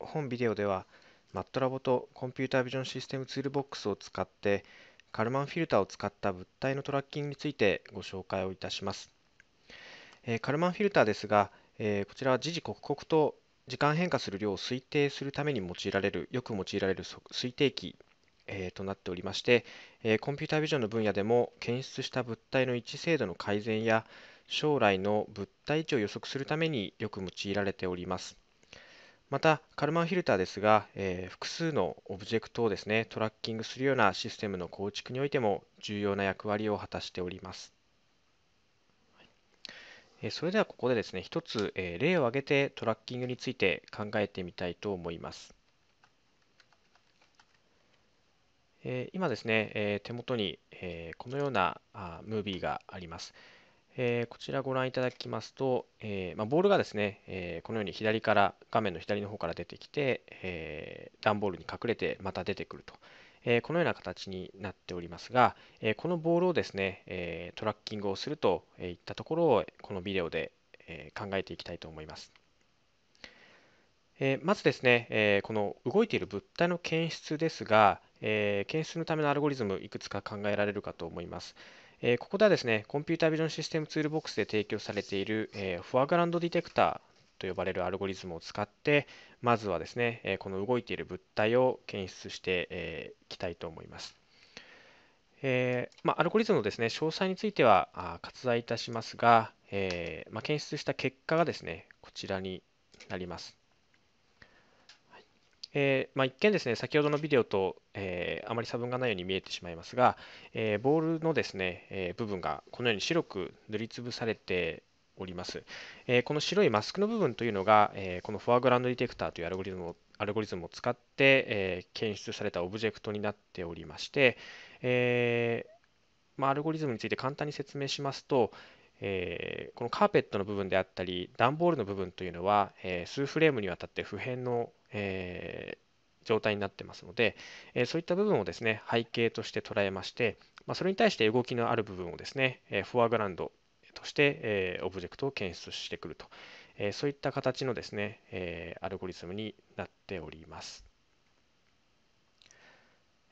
本ビデオでは、マットラボとコンピュータービジョンシステムツールボックスを使って、カルマンフィルターを使った物体のトラッキングについてご紹介をいたします。えカルマンフィルターですが、えこちらは時々刻々と時間変化する量を推定するために用いられる、よく用いられる推定器、えとなっておりまして、えコンピュータービジョンの分野でも検出した物体の位置精度の改善や将来の物体位置を予測するためによく用いられております。また、カルマンフィルターですが、えー、複数のオブジェクトをですね、トラッキングするようなシステムの構築においても重要な役割を果たしております。えー、それではここでですね、一つ、えー、例を挙げてトラッキングについて考えてみたいと思います。えー、今ですね、えー、手元に、えー、このようなあムービーがあります。えー、こちらご覧いただきますと、えー、まあ、ボールがですね、えー、このように左から画面の左の方から出てきて、え段ボールに隠れてまた出てくると、えこのような形になっておりますが、えこのボールをですね、えトラッキングをするといったところをこのビデオで、え考えていきたいと思います。えまずですね、えこの動いている物体の検出ですが、え検出のためのアルゴリズムいくつか考えられるかと思います。えー、ここではですね、コンピュータービジョンシステムツールボックスで提供されている、えー、フォアグランドディテクターと呼ばれるアルゴリズムを使って、まずはですね、えこの動いている物体を検出してい、えー、きたいと思います。えまあ、アルゴリズムのですね詳細についてはあ割愛いたしますが、えまあ、検出した結果がですねこちらになります。えー、まあ、一見ですね、先ほどのビデオと、えー、あまり差分がないように見えてしまいますが、えー、ボールのですね、え部分がこのように白く塗りつぶされております。えこの白いマスクの部分というのが、えこのフォアグラウンドディテクターというアルゴリズムをアルゴリズムを使って、え検出されたオブジェクトになっておりまして、えまあ、アルゴリズムについて簡単に説明しますと、えー、このカーペットの部分であったり段ボールの部分というのは、えー、数フレームにわたって普遍のえー、状態になってますので、えー、そういった部分をですね、背景として捉えまして、まあ、それに対して動きのある部分をですね、えフォアグラウンドとして、えオブジェクトを検出してくると、えそういった形のですね、えアルゴリズムになっております。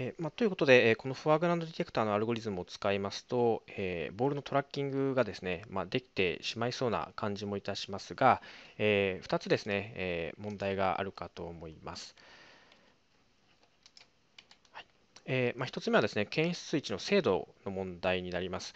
えー、まあ、ということで、えー、このフォアグラウンドディテクターのアルゴリズムを使いますと、えー、ボールのトラッキングがですね、まあ、できてしまいそうな感じもいたしますが、え2つですね、え問題があるかと思います。えまあ、1つ目はですね、検出位置の精度の問題になります。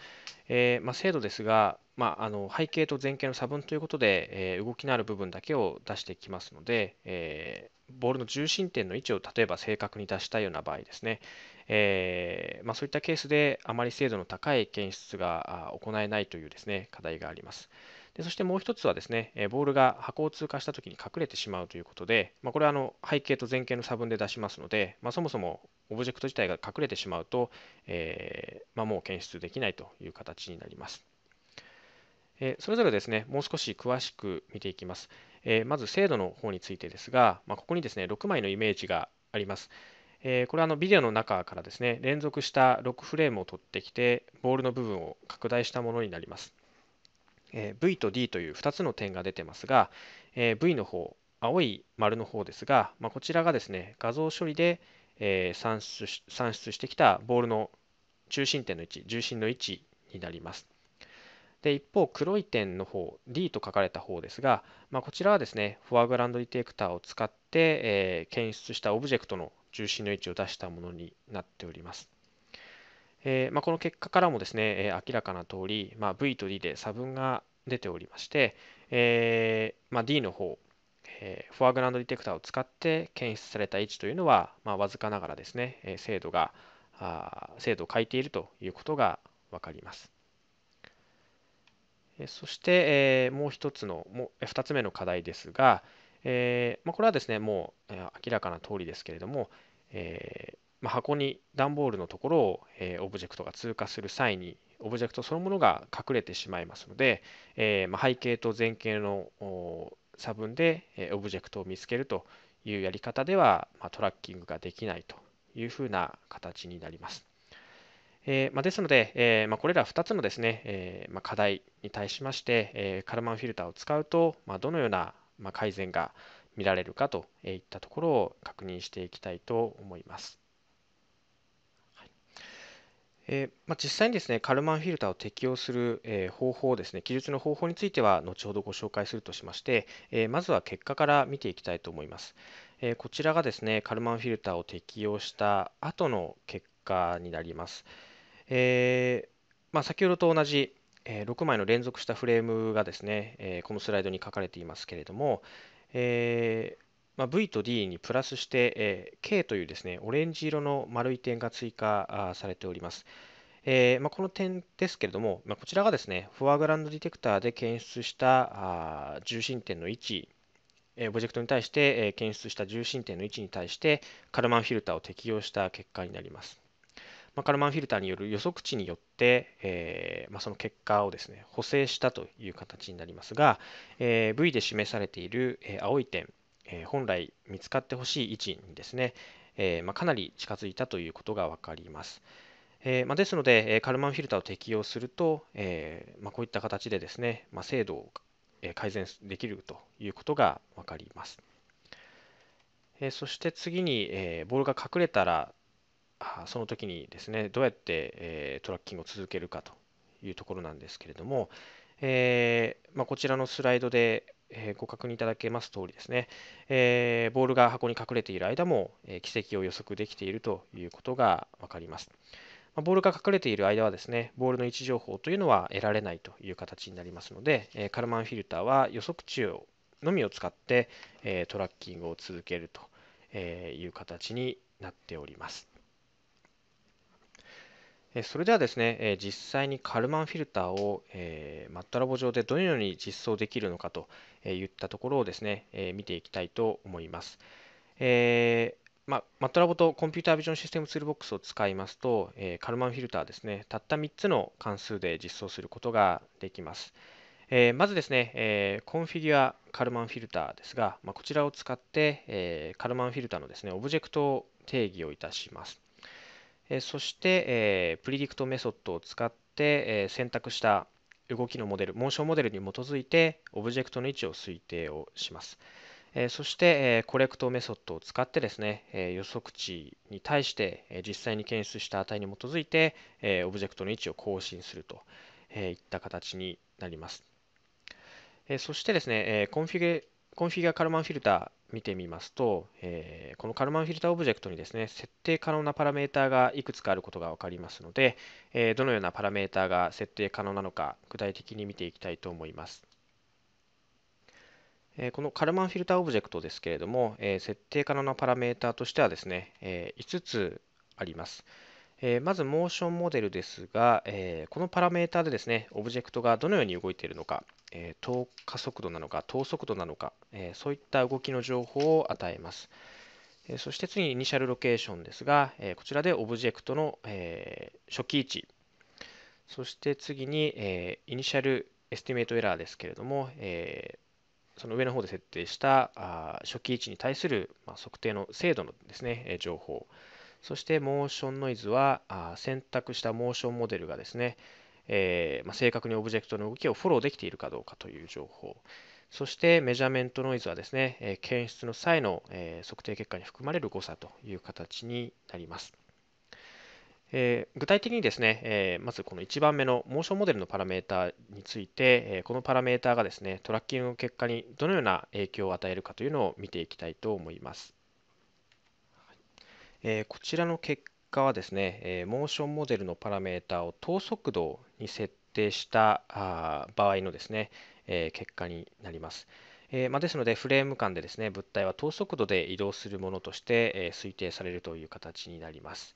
えまあ、精度ですが、まあ、あの背景と前景の差分ということで、え動きのある部分だけを出してきますので、えーボールの重心点の位置を例えば正確に出したいような場合ですね、えー、まあ、そういったケースであまり精度の高い検出が行えないというですね課題があります。でそしてもう1つはですね、ボールが箱を通過したときに隠れてしまうということで、まあ、これはあの背景と前景の差分で出しますので、まあ、そもそもオブジェクト自体が隠れてしまうと、えー、まもう検出できないという形になります。えそれぞれですね、もう少し詳しく見ていきます。えまず精度の方についてですが、まここにですね6枚のイメージがあります。えこれはあのビデオの中からですね連続した6フレームを取ってきてボールの部分を拡大したものになります。え V と D という2つの点が出てますが、え V の方青い丸の方ですが、まこちらがですね画像処理で、え算出算出してきたボールの中心点の位置重心の位置になります。で一方黒い点の方 D と書かれた方ですが、まあ、こちらはですねフォアグラウンドディテクターを使って、えー、検出したオブジェクトの重心の位置を出したものになっております。えー、まあ、この結果からもですね、えー、明らかな通り、まあ、V と D で差分が出ておりまして、えー、まあ、D の方、えフォアグラウンドディテクターを使って検出された位置というのは、まわずかながらですね、え精度が精度を欠いているということが分かります。そして、えもう1つの、も2つ目の課題ですが、えまこれはですね、もう明らかな通りですけれども、えま箱に段ボールのところを、えオブジェクトが通過する際に、オブジェクトそのものが隠れてしまいますので、えま背景と前景の差分で、えオブジェクトを見つけるというやり方では、まトラッキングができないというふうな形になります。えー、まあ、ですので、えー、まあ、これら2つのですね、えー、まあ、課題に対しまして、えカルマンフィルターを使うと、まどのような、ま改善が見られるかといったところを確認していきたいと思います。はい、えま実際にですねカルマンフィルターを適用する、え方法ですね記述の方法については後ほどご紹介するとしまして、えまずは結果から見ていきたいと思います、えこちらがですねカルマンフィルターを適用した後の結果になります、えー、まあ、先ほどと同じ、え6枚の連続したフレームがですね、えこのスライドに書かれていますけれども、えまあ、V と D にプラスして、え K というですねオレンジ色の丸い点が追加されております。えー、まあ、この点ですけれども、まあ、こちらがですね、フォアグラウンドディテクターで検出したあ重心点の位置、えー、オブジェクトに対して、えー、検出した重心点の位置に対して、カルマンフィルターを適用した結果になります。まカルマンフィルターによる予測値によって、えー、まあ、その結果をですね補正したという形になりますが、えー、V で示されている、え青い点、え本来見つかってほしい位置にですね、えまあ、かなり近づいたということが分かります。えまあ、ですので、カルマンフィルターを適用すると、えまこういった形でですね、ま精度を改善できるということが分かります。そして次に、ボールが隠れたらその時にですね、どうやって、えトラッキングを続けるかというところなんですけれども、えー、まあ、こちらのスライドで、えご確認いただけます通りですね、えー、ボールが箱に隠れている間も、え奇跡を予測できているということが分かります。まボールが隠れている間はですね、ボールの位置情報というのは得られないという形になりますので、えカルマンフィルターは予測値のみを使って、えトラッキングを続けるという形になっております。それではですね、実際にカルマンフィルターを、えー、マットラボ上でどのように実装できるのかといったところをですね、え見ていきたいと思います。えー、まマットラボとコンピュータービジョンシステムツールボックスを使いますと、えカルマンフィルターですね、たった3つの関数で実装することができます。えまずですね、えコンフィギュアカルマンフィルターですが、まこちらを使って、えカルマンフィルターのですね、オブジェクトを定義をいたします。えそして、えプリディクトメソッドを使って、え選択した動きのモデル、モーションモデルに基づいて、オブジェクトの位置を推定をします。えそして、えコレクトメソッドを使ってですね、え予測値に対して、え実際に検出した値に基づいて、えオブジェクトの位置を更新すると、えいった形になります。えそしてですね、えコンフィグコンフィギュアカルマンフィルター見てみますと、えー、このカルマンフィルターオブジェクトにですね、設定可能なパラメータがいくつかあることが分かりますので、えー、どのようなパラメータが設定可能なのか、具体的に見ていきたいと思います。このカルマンフィルターオブジェクトですけれども、設定可能なパラメータとしてはですね、5つあります。えまず、モーションモデルですが、えこのパラメータでですね、オブジェクトがどのように動いているのか、え等加速度なのか、等速度なのか、えそういった動きの情報を与えます。えそして次にイニシャルロケーションですが、えこちらでオブジェクトの、え初期位置、そして次に、えイニシャルエスティメートエラーですけれども、えその上の方で設定したあ初期位置に対する、ま測定の精度のですね、え情報、そしてモーションノイズは選択したモーションモデルがですね、えー、まあ、正確にオブジェクトの動きをフォローできているかどうかという情報そしてメジャーメントノイズはですね、え検出の際の、え測定結果に含まれる誤差という形になります。え具体的にですね、えまずこの1番目のモーションモデルのパラメータについて、えこのパラメータがですね、トラッキングの結果にどのような影響を与えるかというのを見ていきたいと思います。えこちらの結果はですね、えモーションモデルのパラメータを等速度に設定したあ場合のですね、え結果になります。えまですので、フレーム間でですね、物体は等速度で移動するものとして、え推定されるという形になります。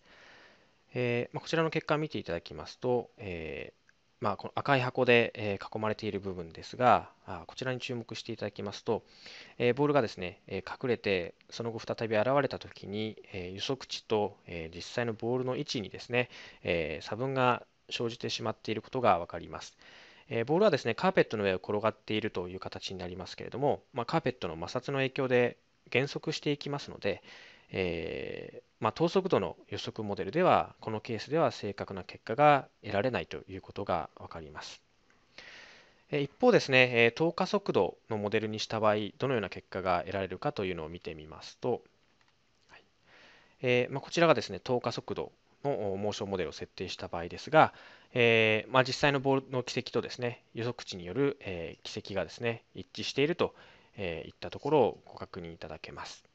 えまこちらの結果を見ていただきますと、えーまあ、この赤い箱で、え囲まれている部分ですがあこちらに注目していただきますと、えボールがですね、え隠れてその後再び現れた時に、え予測値と、え実際のボールの位置にですね、え差分が生じてしまっていることが分かります。えボールはですねカーペットの上を転がっているという形になりますけれども、まあ、カーペットの摩擦の影響で減速していきますので、えー、まあ、等速度の予測モデルではこのケースでは正確な結果が得られないということが分かります。一方ですね、等加速度のモデルにした場合、どのような結果が得られるかというのを見てみますと、はい、えー、まあ、こちらがですね、等加速度のモーションモデルを設定した場合ですが、えー、まあ、実際のボールの軌跡とですね、予測値による、えー、軌跡がですね、一致していると、えいったところをご確認いただけます。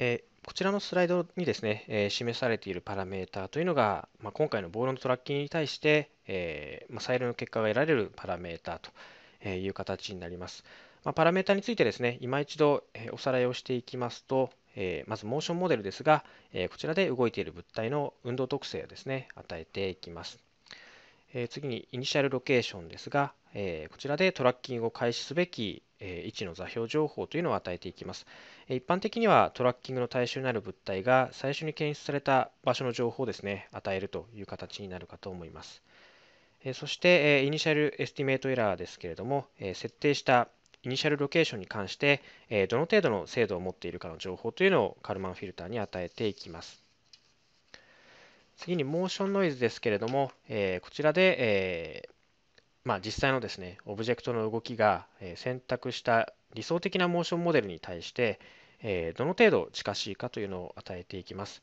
えこちらのスライドにですね、え示されているパラメータというのが、まあ、今回のボールのトラッキングに対して、えー、まあ、サイルの結果が得られるパラメータという形になります。まあ、パラメータについてですね、今一度おさらいをしていきますと、えまずモーションモデルですが、えこちらで動いている物体の運動特性をですね、与えていきます。え次にイニシャルロケーションですが、えこちらでトラッキングを開始すべきえ位置の座標情報というのを与えていきます。一般的にはトラッキングの対象になる物体が最初に検出された場所の情報をですね、与えるという形になるかと思います。そして、イニシャルエスティメートエラーですけれども、設定したイニシャルロケーションに関して、どの程度の精度を持っているかの情報というのをカルマンフィルターに与えていきます。次にモーションノイズですけれども、こちらでまあ、実際のですね、オブジェクトの動きが選択した理想的なモーションモデルに対して、どの程度近しいかというのを与えていきます。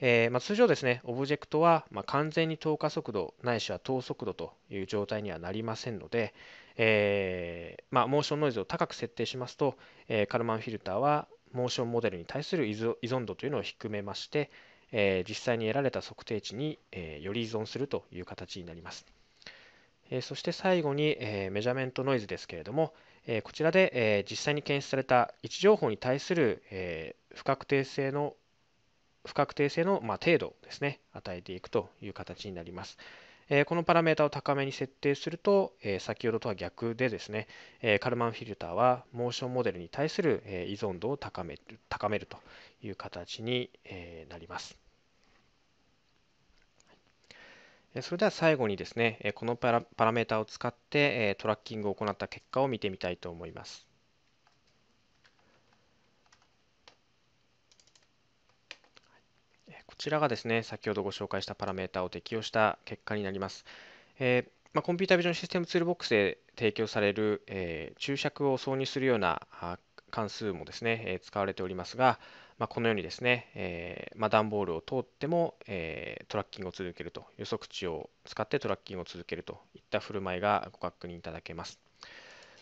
えま通常ですね、オブジェクトは、ま完全に透過速度ないしは等速度という状態にはなりませんので、えー、まモーションノイズを高く設定しますと、えカルマンフィルターはモーションモデルに対する依存度というのを低めまして、え実際に得られた測定値に、えより依存するという形になります。えそして最後に、えメジャメントノイズですけれども、えこちらで、え実際に検出された位置情報に対する、え不確定性の不確定性の、ま程度ですね与えていくという形になります。えこのパラメータを高めに設定すると、え先ほどとは逆でですね、えカルマンフィルターはモーションモデルに対する、え依存度を高める高めるという形に、えなります。それでは最後にですね、このパラパラメータを使ってトラッキングを行った結果を見てみたいと思います。こちらがですね、先ほどご紹介したパラメータを適用した結果になります。えーまあ、コンピュータビジョンシステムツールボックスで提供される、えー、注釈を挿入するような関数もですね、え使われておりますが、まあ、このようにですね、えーまあ、段ボールを通っても、えー、トラッキングを続けると、予測値を使ってトラッキングを続けるといった振る舞いがご確認いただけます。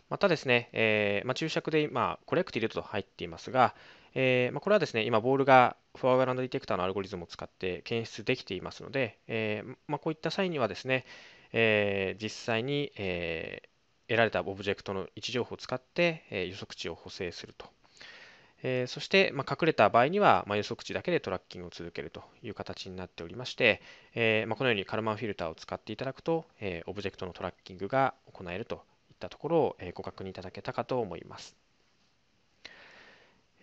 またですね、えーまあ、注釈で今、コレクティブと入っていますが、えーまあ、これはですね、今、ボールがフォアグランドディテクターのアルゴリズムを使って検出できていますので、えーまあ、こういった際にはですね、えー、実際に、えー、得られたオブジェクトの位置情報を使って、えー、予測値を補正するとえー、そして、まあ、隠れた場合には、まあ、予測値だけでトラッキングを続けるという形になっておりまして、えー、まあ、このようにカルマンフィルターを使っていただくと、えー、オブジェクトのトラッキングが行えるといったところを、えご確認いただけたかと思います。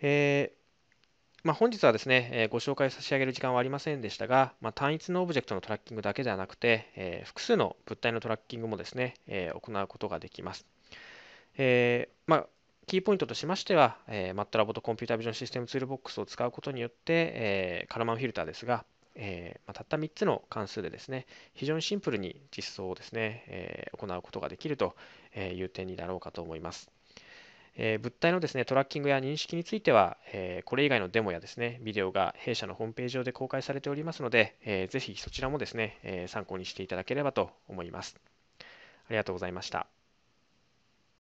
えま本日はですね、えご紹介差し上げる時間はありませんでしたが、ま単一のオブジェクトのトラッキングだけではなくて、え複数の物体のトラッキングもですね、え行うことができます。えまキーポイントとしましては、えー、MATLAB とコンピュータビジョンシステムツールボックスを使うことによって、えー、カラマンフィルターですが、えーまあ、たった3つの関数でですね、非常にシンプルに実装をですね、えー、行うことができるという点になろうかと思います。え物体のですねトラッキングや認識については、えこれ以外のデモやですねビデオが弊社のホームページ上で公開されておりますので、えぜひそちらもですね、え参考にしていただければと思います。ありがとうございました。